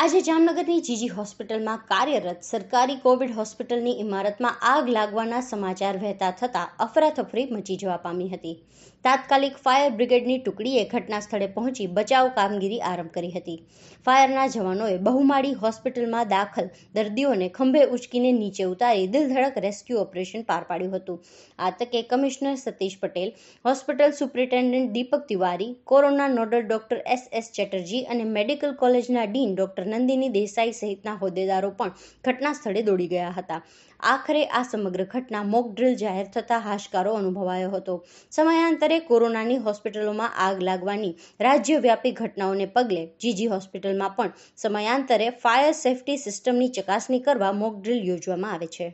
આજે જામનગરની જીજી હોસ્પિટલમાં કાર્યરત સરકારી કોવિડ હોસ્પિટલની ઇમારતમાં આગ લાગવાના સમાચાર વહેતા થતાં અફરાતફરી મચી જવા પામી હતી તાત્કાલિક ફાયર બ્રિગેડની ટુકડીએ ઘટના સ્થળે પહોંચી બચાવ કામગીરી આરંભ કરી હતી ફાયરના જવાનોએ બહુમાળી હોસ્પિટલમાં દાખલ દર્દીઓને ખંભે ઉચકીને નીચે ઉતારી દિલધડક રેસ્ક્યુ ઓપરેશન પાર પાડ્યું હતું આ તકે commissioner Satish Patel hospital superintendent Deepak Tiwari corona nodal doctor S S Chatterjee and medical કોલેજના ડીન ડોક્ટર નંદિની દેસાઈ સહિતના હોદ્દેદારો પણ ઘટના સ્થળે દોડી ગયા હતા આખરે આ સમગ્ર ઘટના મોક ડ્રિલ જાહેર થતા હાશકારો અનુભવાયો હતો સમયાંતરે કોરોનાની હોસ્પિટલોમાં આગ લાગવાની રાજ્યવ્યાપી ઘટનાઓને પગલે જીજી હોસ્પિટલમાં પણ સમયાંતરે ફાયર સેફટી સિસ્ટમની ચકાસણી કરવા મોક ડ્રિલ યોજવામાં આવે છે